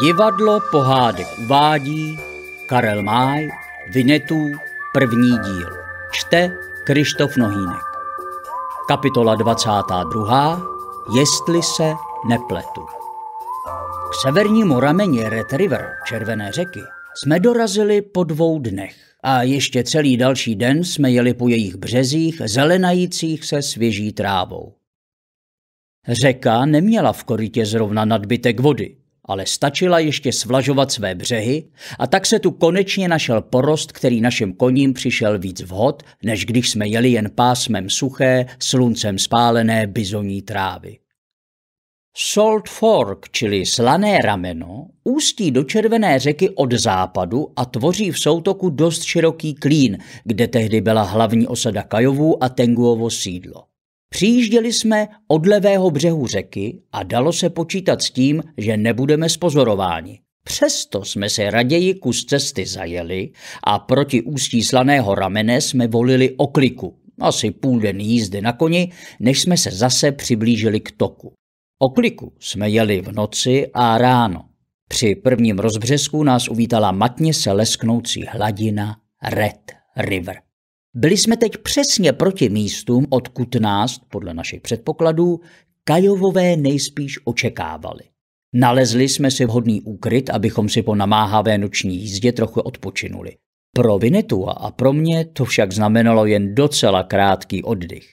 Divadlo pohádek uvádí Karel Máj, Vinetů, první díl. Čte Krištof Nohýnek. Kapitola 22. Jestli se nepletu. K severnímu rameni Red River, Červené řeky, jsme dorazili po dvou dnech. A ještě celý další den jsme jeli po jejich březích, zelenajících se svěží trávou. Řeka neměla v korytě zrovna nadbytek vody, ale stačila ještě svlažovat své břehy a tak se tu konečně našel porost, který našim koním přišel víc vhod, než když jsme jeli jen pásmem suché, sluncem spálené bizoní trávy. Salt Fork, čili slané rameno, ústí do Červené řeky od západu a tvoří v soutoku dost široký klín, kde tehdy byla hlavní osada Kajovů a Tenguovo sídlo. Přijížděli jsme od levého břehu řeky a dalo se počítat s tím, že nebudeme spozorováni. Přesto jsme se raději kus cesty zajeli a proti ústí slaného ramene jsme volili okliku, asi půl den jízdy na koni, než jsme se zase přiblížili k toku. Okliku jsme jeli v noci a ráno. Při prvním rozbřesku nás uvítala matně se lesknoucí hladina Red River. Byli jsme teď přesně proti místům, odkud nás, podle našich předpokladů, Kajovové nejspíš očekávali. Nalezli jsme si vhodný úkryt, abychom si po namáhavé noční jízdě trochu odpočinuli. Pro vinetu a pro mě to však znamenalo jen docela krátký oddych.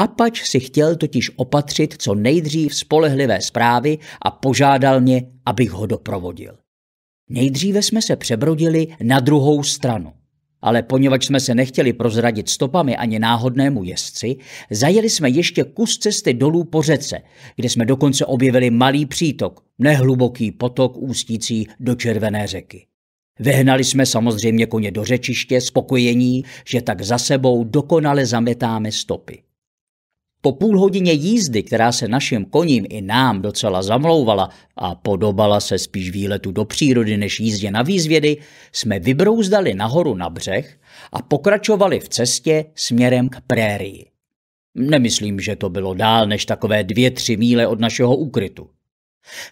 Apač si chtěl totiž opatřit co nejdřív spolehlivé zprávy a požádal mě, abych ho doprovodil. Nejdříve jsme se přebrodili na druhou stranu ale poněvadž jsme se nechtěli prozradit stopami ani náhodnému jezdci, zajeli jsme ještě kus cesty dolů po řece, kde jsme dokonce objevili malý přítok, nehluboký potok ústící do Červené řeky. Vehnali jsme samozřejmě koně do řečiště, spokojení, že tak za sebou dokonale zametáme stopy. Po půl hodině jízdy, která se našim koním i nám docela zamlouvala a podobala se spíš výletu do přírody než jízdě na výzvědy, jsme vybrouzdali nahoru na břeh a pokračovali v cestě směrem k prérii. Nemyslím, že to bylo dál než takové dvě, tři míle od našeho úkrytu.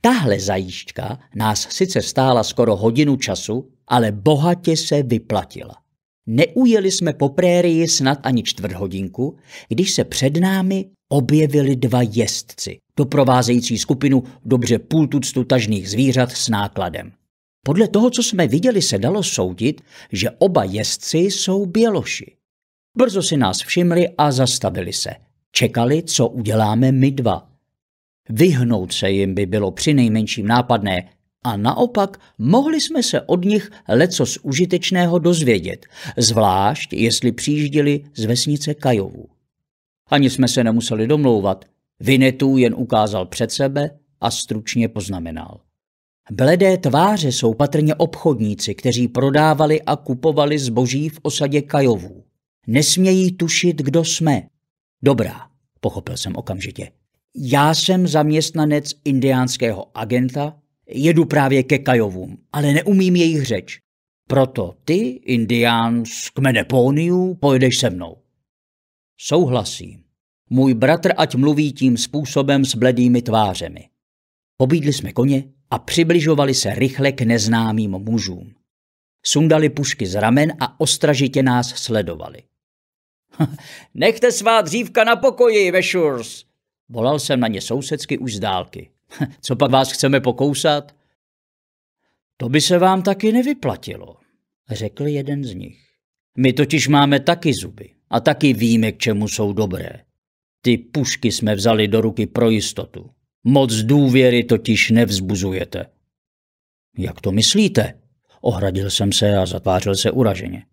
Tahle zajíčka nás sice stála skoro hodinu času, ale bohatě se vyplatila. Neujeli jsme po prérii snad ani čtvrt hodinku, když se před námi objevili dva jezdci, doprovázející skupinu dobře půl tuctu tažných zvířat s nákladem. Podle toho, co jsme viděli, se dalo soudit, že oba jezdci jsou běloši. Brzo si nás všimli a zastavili se. Čekali, co uděláme my dva. Vyhnout se jim by bylo přinejmenším nápadné, a naopak mohli jsme se od nich z užitečného dozvědět, zvlášť jestli přijížděli z vesnice Kajovů. Ani jsme se nemuseli domlouvat, Vinetů jen ukázal před sebe a stručně poznamenal. Bledé tváře jsou patrně obchodníci, kteří prodávali a kupovali zboží v osadě Kajovů. Nesmějí tušit, kdo jsme. Dobrá, pochopil jsem okamžitě. Já jsem zaměstnanec indiánského agenta Jedu právě ke Kajovům, ale neumím jejich řeč. Proto ty, indián z kmene Póniu, pojedeš se mnou. Souhlasím. Můj bratr ať mluví tím způsobem s bledými tvářemi. Pobídli jsme koně a přibližovali se rychle k neznámým mužům. Sundali pušky z ramen a ostražitě nás sledovali. Nechte svá dřívka na pokoji, Vešurs! Volal jsem na ně sousedsky už z dálky. Co pak vás chceme pokousat? To by se vám taky nevyplatilo, řekl jeden z nich. My totiž máme taky zuby a taky víme, k čemu jsou dobré. Ty pušky jsme vzali do ruky pro jistotu. Moc důvěry totiž nevzbuzujete. Jak to myslíte? Ohradil jsem se a zatvářil se uraženě.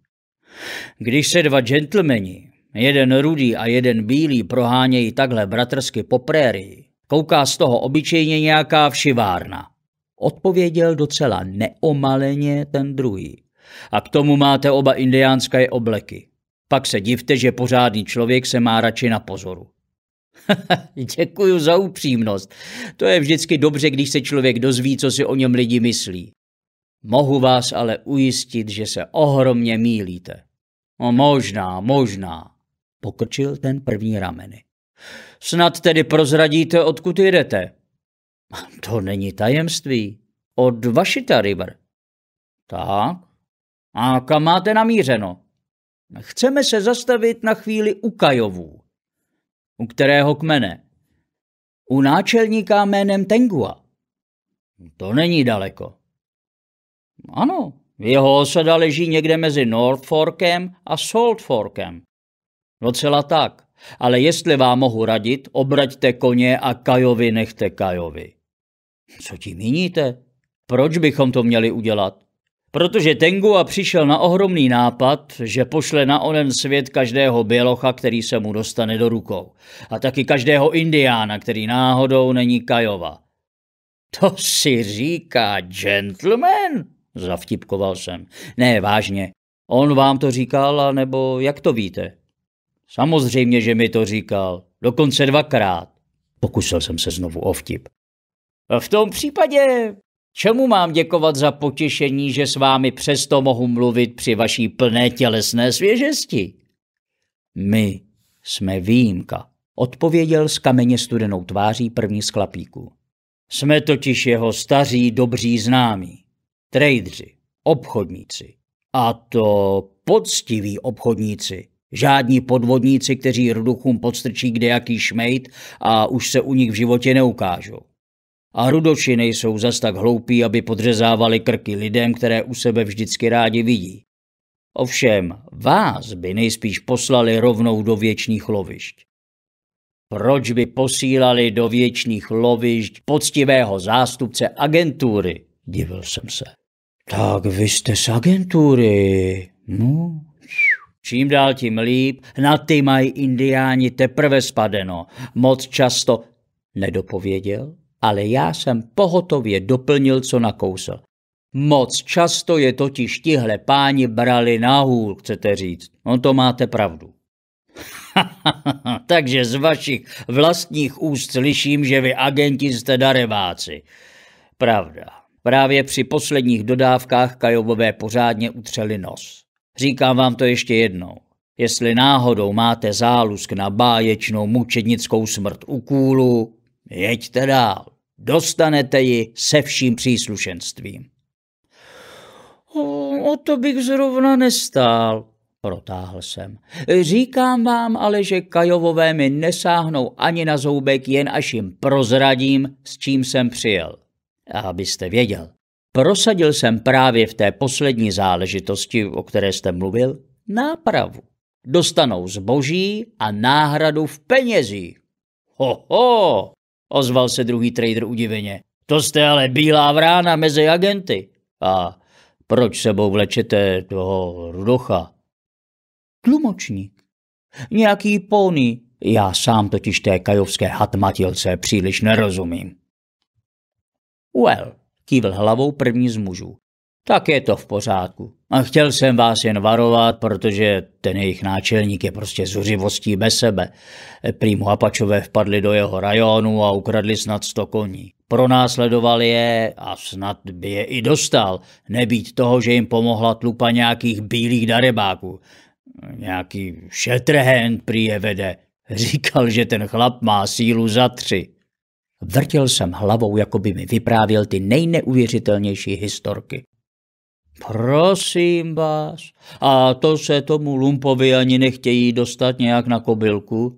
Když se dva gentlemani, jeden rudý a jeden bílý, prohánějí takhle bratrsky po prérii, Kouká z toho obyčejně nějaká všivárna. Odpověděl docela neomaleně ten druhý. A k tomu máte oba indiánské obleky. Pak se divte, že pořádný člověk se má radši na pozoru. Děkuju za upřímnost. To je vždycky dobře, když se člověk dozví, co si o něm lidi myslí. Mohu vás ale ujistit, že se ohromně mílíte. No možná, možná, pokrčil ten první rameny. Snad tedy prozradíte, odkud jdete. To není tajemství. Od Vašita River. Tak. A kam máte namířeno? Chceme se zastavit na chvíli u Kajovů. U kterého kmene? U náčelníka jménem Tengua. To není daleko. Ano, jeho osada leží někde mezi North Forkem a Salt Forkem. Docela tak. Ale jestli vám mohu radit, obraťte koně a Kajovi nechte Kajovi. Co tím míníte? Proč bychom to měli udělat? Protože Tengua přišel na ohromný nápad, že pošle na onen svět každého bělocha, který se mu dostane do rukou. A taky každého indiána, který náhodou není Kajova. To si říká gentleman, zavtipkoval jsem. Ne, vážně. On vám to říkal, nebo jak to víte? Samozřejmě, že mi to říkal. Dokonce dvakrát. Pokusil jsem se znovu o vtip. V tom případě, čemu mám děkovat za potěšení, že s vámi přesto mohu mluvit při vaší plné tělesné svěžesti? My jsme výjimka, odpověděl s kameně studenou tváří první z klapíku. Jsme totiž jeho staří dobří známí, trejdři, obchodníci. A to poctiví obchodníci. Žádní podvodníci, kteří Ruduchům podstrčí kdejaký šmejt a už se u nich v životě neukážou. A Rudoči nejsou zas tak hloupí, aby podřezávali krky lidem, které u sebe vždycky rádi vidí. Ovšem, vás by nejspíš poslali rovnou do věčných lovišť. Proč by posílali do věčných lovišť poctivého zástupce agentury? Divil jsem se. Tak vy jste z agentury. No, Čím dál tím líp, na ty mají indiáni teprve spadeno. Moc často nedopověděl, ale já jsem pohotově doplnil, co nakousl. Moc často je totiž tihle páni brali na hůl, chcete říct. On no, to máte pravdu. Takže z vašich vlastních úst slyším, že vy agenti jste dareváci. Pravda. Právě při posledních dodávkách Kajovové pořádně utřeli nos. Říkám vám to ještě jednou. Jestli náhodou máte zálusk na báječnou mučednickou smrt u kůlu, jeďte dál. Dostanete ji se vším příslušenstvím. O, o to bych zrovna nestál, protáhl jsem. Říkám vám ale, že kajovové mi nesáhnou ani na zoubek, jen až jim prozradím, s čím jsem přijel. abyste věděl, Prosadil jsem právě v té poslední záležitosti, o které jste mluvil, nápravu. Dostanou zboží a náhradu v penězích. Ho, ho, ozval se druhý trader udiveně. To jste ale bílá vrána mezi agenty. A proč sebou vlečete toho rudocha? Tlumočník. Nějaký pony. Já sám totiž té kajovské hatmatilce příliš nerozumím. Well, kývl hlavou první z mužů. Tak je to v pořádku. A chtěl jsem vás jen varovat, protože ten jejich náčelník je prostě zuřivostí bez sebe. Prýmu Apačové vpadli do jeho rajonu a ukradli snad sto koní. Pronásledoval je a snad by je i dostal, nebýt toho, že jim pomohla tlupa nějakých bílých darebáků. Nějaký šetrhend prý je vede. Říkal, že ten chlap má sílu za tři. Vrtěl jsem hlavou, jako by mi vyprávěl ty nejneuvěřitelnější historky. Prosím vás, a to se tomu lumpovi ani nechtějí dostat nějak na kobylku?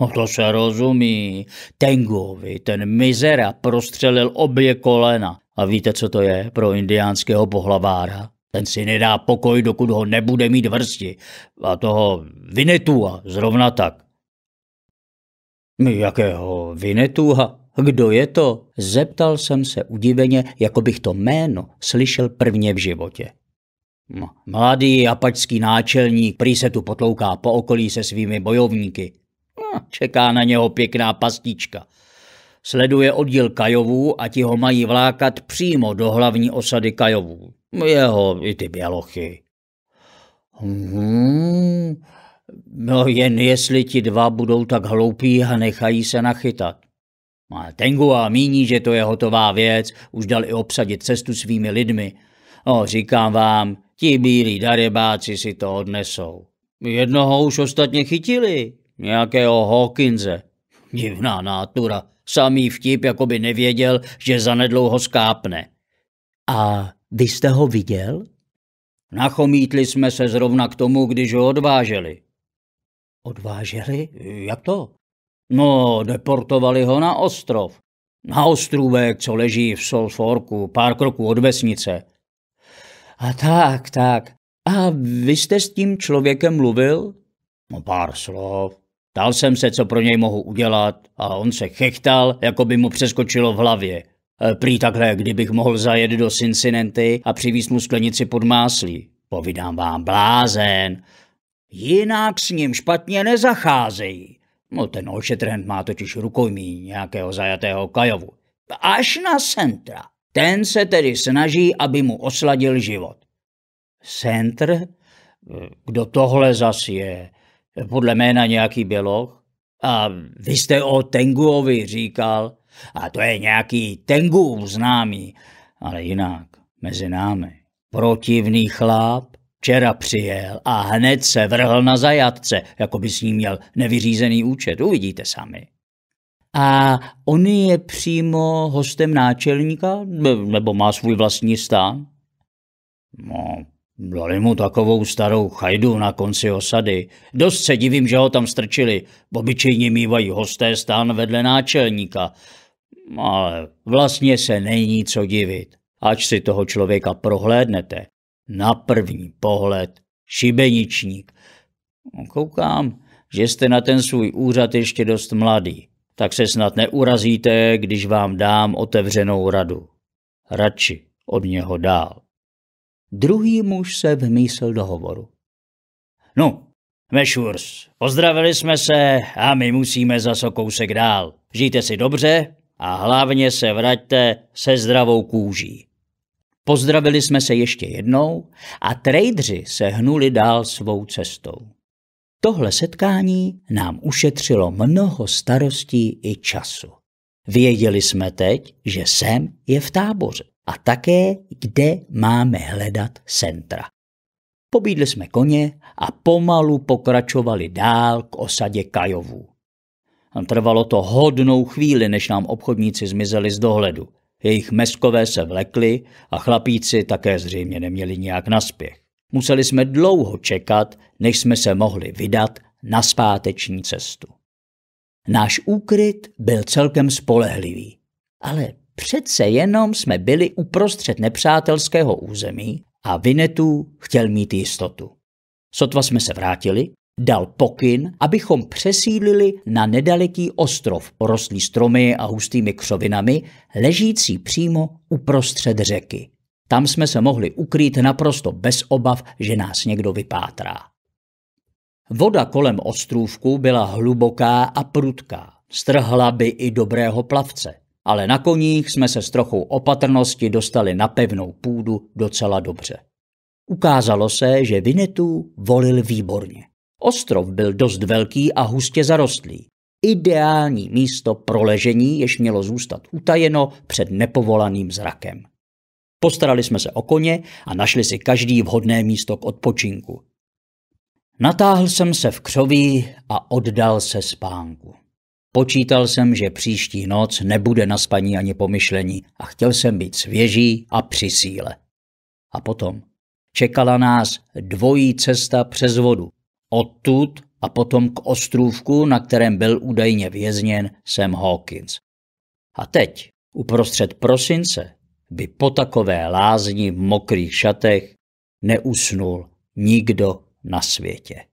No to se rozumí. Tengovi, ten mizera, prostřelil obě kolena. A víte, co to je pro indiánského pohlavára? Ten si nedá pokoj, dokud ho nebude mít vrsti. A toho Vinetua zrovna tak. Jakého Vinetua? Kdo je to? Zeptal jsem se udiveně, jako bych to jméno slyšel prvně v životě. mladý apačský náčelník prý se tu potlouká po okolí se svými bojovníky. čeká na něho pěkná pastička. Sleduje oddíl Kajovů a ti ho mají vlákat přímo do hlavní osady Kajovů. Jeho i ty bělochy. Hmm, no jen jestli ti dva budou tak hloupí a nechají se nachytat. No a Tengua míní, že to je hotová věc, už dal i obsadit cestu svými lidmi. O, říkám vám, ti bílí darebáci si to odnesou. Jednoho už ostatně chytili, nějakého Hawkinse. Divná nátura, samý vtip, jako by nevěděl, že zanedlouho skápne. A vy jste ho viděl? Nachomítli jsme se zrovna k tomu, když ho odváželi. Odváželi? Jak to? No, deportovali ho na ostrov. Na ostrůvek, co leží v Solforku, pár kroků od vesnice. A tak, tak. A vy jste s tím člověkem mluvil? No pár slov. Dal jsem se, co pro něj mohu udělat a on se chechtal, jako by mu přeskočilo v hlavě. E, prý takhle, kdybych mohl zajet do Cincinnati a přivíst mu sklenici pod máslí. Povídám vám, blázen. Jinak s ním špatně nezacházejí. No, ten ošetrhent má totiž rukojmí nějakého zajatého kajovu. Až na Sentra. Ten se tedy snaží, aby mu osladil život. Sentr? Kdo tohle zas je? Podle jména nějaký běloch? A vy jste o Tenguovi říkal? A to je nějaký Tengu známý, ale jinak, mezi námi. Protivný chláp, Včera přijel a hned se vrhl na zajatce, jako by s ním měl nevyřízený účet. Uvidíte sami. A on je přímo hostem náčelníka? Nebo má svůj vlastní stán? No, dali mu takovou starou chajdu na konci osady. Dost se divím, že ho tam strčili. Obyčejně mývají hosté stán vedle náčelníka. Ale vlastně se není co divit. Ač si toho člověka prohlédnete, na první pohled šibeničník. No, koukám, že jste na ten svůj úřad ještě dost mladý, tak se snad neurazíte, když vám dám otevřenou radu. Radši od něho dál. Druhý muž se vmísl do hovoru. No, Mešurs, pozdravili jsme se a my musíme za kousek dál. Žijte si dobře a hlavně se vraťte se zdravou kůží. Pozdravili jsme se ještě jednou a trejdři se hnuli dál svou cestou. Tohle setkání nám ušetřilo mnoho starostí i času. Věděli jsme teď, že Sem je v táboře a také, kde máme hledat centra. Pobídli jsme koně a pomalu pokračovali dál k osadě Kajovů. Trvalo to hodnou chvíli, než nám obchodníci zmizeli z dohledu – jejich meskové se vlekly a chlapíci také zřejmě neměli nějak naspěch. Museli jsme dlouho čekat, než jsme se mohli vydat na zpáteční cestu. Náš úkryt byl celkem spolehlivý, ale přece jenom jsme byli uprostřed nepřátelského území a Vinetu chtěl mít jistotu. Sotva jsme se vrátili, dal pokyn, abychom přesídlili na nedaleký ostrov porostlý stromy a hustými křovinami, ležící přímo uprostřed řeky. Tam jsme se mohli ukrýt naprosto bez obav, že nás někdo vypátrá. Voda kolem ostrůvku byla hluboká a prudká, strhla by i dobrého plavce, ale na koních jsme se s trochou opatrnosti dostali na pevnou půdu docela dobře. Ukázalo se, že Vinetu volil výborně. Ostrov byl dost velký a hustě zarostlý. Ideální místo pro ležení, jež mělo zůstat utajeno před nepovolaným zrakem. Postarali jsme se o koně a našli si každý vhodné místo k odpočinku. Natáhl jsem se v křoví a oddal se spánku. Počítal jsem, že příští noc nebude na spaní ani pomyšlení a chtěl jsem být svěží a při síle. A potom čekala nás dvojí cesta přes vodu. Odtud a potom k ostrůvku, na kterém byl údajně vězněn Sam Hawkins. A teď, uprostřed prosince, by po takové lázni v mokrých šatech neusnul nikdo na světě.